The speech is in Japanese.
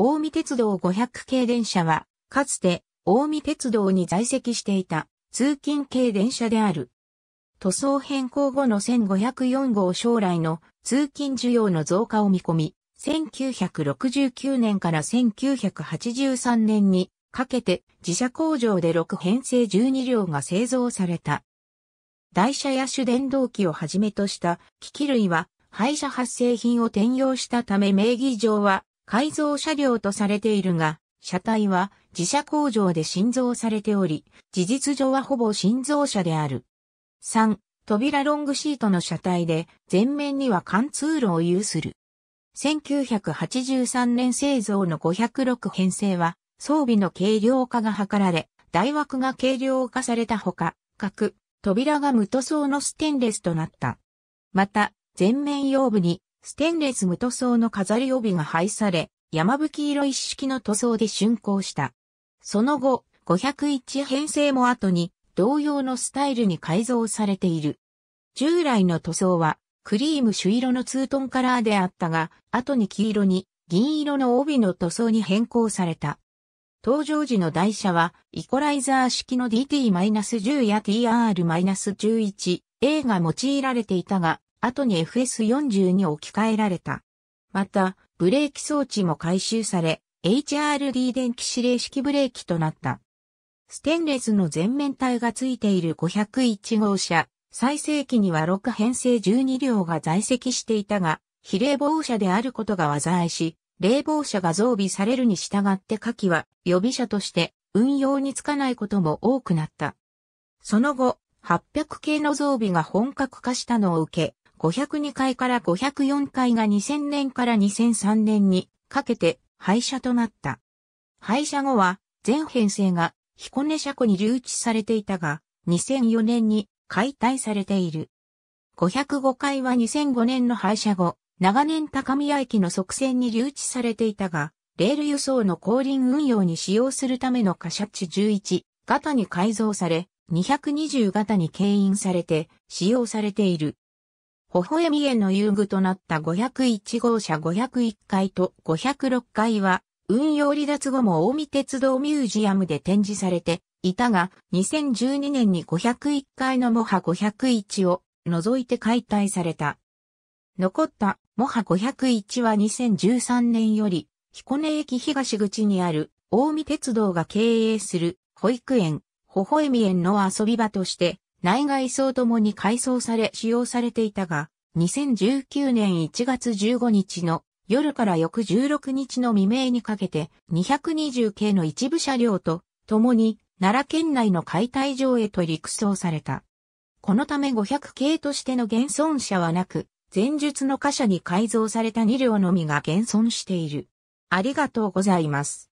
大見鉄道500系電車は、かつて、大見鉄道に在籍していた、通勤系電車である。塗装変更後の1504号将来の通勤需要の増加を見込み、1969年から1983年にかけて自社工場で6編成12両が製造された。台車や主電動機をはじめとした機器類は廃車発生品を転用したため名義上は改造車両とされているが、車体は自社工場で新造されており、事実上はほぼ新造車である。3、扉ロングシートの車体で、前面には貫通路を有する。1983年製造の506編成は、装備の軽量化が図られ、台枠が軽量化されたほか、各扉が無塗装のステンレスとなった。また、前面用部にステンレス無塗装の飾り帯が配され、山吹色一式の塗装で竣工した。その後、501編成も後に同様のスタイルに改造されている。従来の塗装はクリーム朱色のツートンカラーであったが、後に黄色に銀色の帯の塗装に変更された。登場時の台車はイコライザー式の DT-10 や TR-11A が用いられていたが、後に FS40 に置き換えられた。また、ブレーキ装置も回収され、HRD 電気指令式ブレーキとなった。ステンレスの全面体が付いている501号車、最盛期には6編成12両が在籍していたが、非冷房車であることが災いし、冷房車が増備されるに従って下記は予備車として運用につかないことも多くなった。その後、800系の増備が本格化したのを受け、502階から504階が2000年から2003年にかけて廃車となった。廃車後は全編成が彦根車庫に留置されていたが、2004年に解体されている。505回は2005年の廃車後、長年高宮駅の側線に留置されていたが、レール輸送の後輪運用に使用するための貨車地11型に改造され、220型に牽引されて使用されている。微笑み園の遊具となった501号車501階と506階は、運用離脱後も大見鉄道ミュージアムで展示されていたが、2012年に501階のモハ501を除いて解体された。残ったモハ501は2013年より、彦根駅東口にある大見鉄道が経営する保育園、微笑み園の遊び場として内外装ともに改装され使用されていたが、2019年1月15日の夜から翌16日の未明にかけて220系の一部車両と共に奈良県内の解体場へと陸送された。このため500系としての現存車はなく、前述の貨車に改造された2両のみが現存している。ありがとうございます。